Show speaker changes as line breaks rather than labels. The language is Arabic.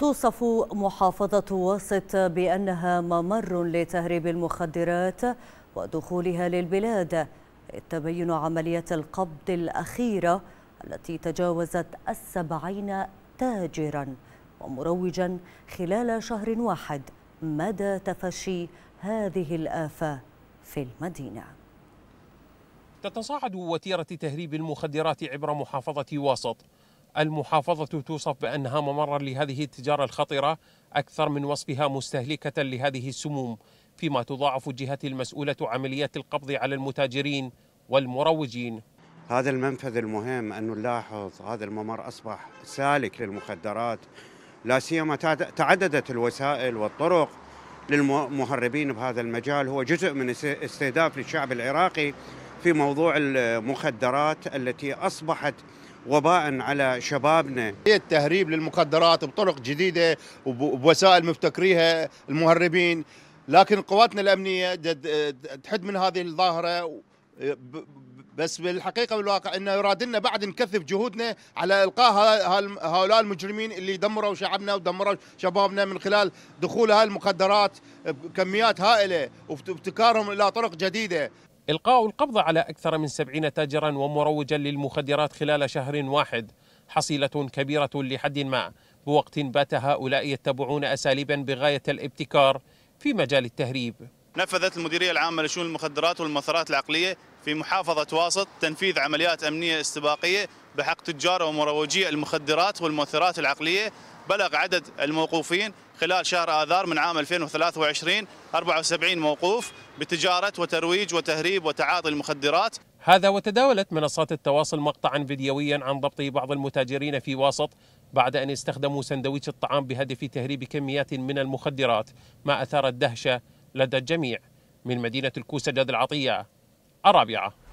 توصف محافظة واسط بأنها ممر لتهريب المخدرات ودخولها للبلاد التبين عملية القبض الأخيرة التي تجاوزت السبعين تاجرا ومروجا خلال شهر واحد مدى تفشي هذه الآفة في المدينة
تتصاعد وتيرة تهريب المخدرات عبر محافظة واسط المحافظة توصف بأنها ممر لهذه التجارة الخطرة أكثر من وصفها مستهلكة لهذه السموم فيما تضاعف الجهة المسؤولة عمليات القبض على المتاجرين والمروجين هذا المنفذ
المهم أن
نلاحظ هذا الممر أصبح سالك للمخدرات
لا سيما تعددت الوسائل والطرق للمهربين بهذا المجال هو جزء من استهداف للشعب العراقي في موضوع المخدرات
التي أصبحت وباء على شبابنا التهريب للمخدرات بطرق جديدة وبوسائل مفتكريها المهربين لكن قواتنا الأمنية تحد من هذه الظاهرة بس بالحقيقه والواقع انه يراد لنا بعد نكثف جهودنا على القاء هؤلاء المجرمين اللي دمروا شعبنا ودمروا شبابنا من خلال دخول هاي المخدرات بكميات هائله وابتكارهم الى طرق جديده
إلقاء القبض على أكثر من سبعين تاجرا ومروجا للمخدرات خلال شهر واحد حصيلة كبيرة لحد ما بوقت بات هؤلاء يتبعون أساليبا بغاية الابتكار في مجال التهريب
نفذت المديرية العامة لشؤون المخدرات والمثارات العقلية في محافظة واسط تنفيذ عمليات أمنية استباقية بحق تجار ومروجي المخدرات والمؤثرات العقلية بلغ عدد الموقوفين خلال شهر آذار من عام 2023 74 موقوف بتجارة وترويج وتهريب وتعاطي المخدرات
هذا وتداولت منصات التواصل مقطعا فيديويا عن ضبط بعض المتاجرين في واسط بعد أن استخدموا سندويش الطعام بهدف تهريب كميات من المخدرات ما أثار الدهشة لدى الجميع من مدينة الكوسة جاد العطية الرابعة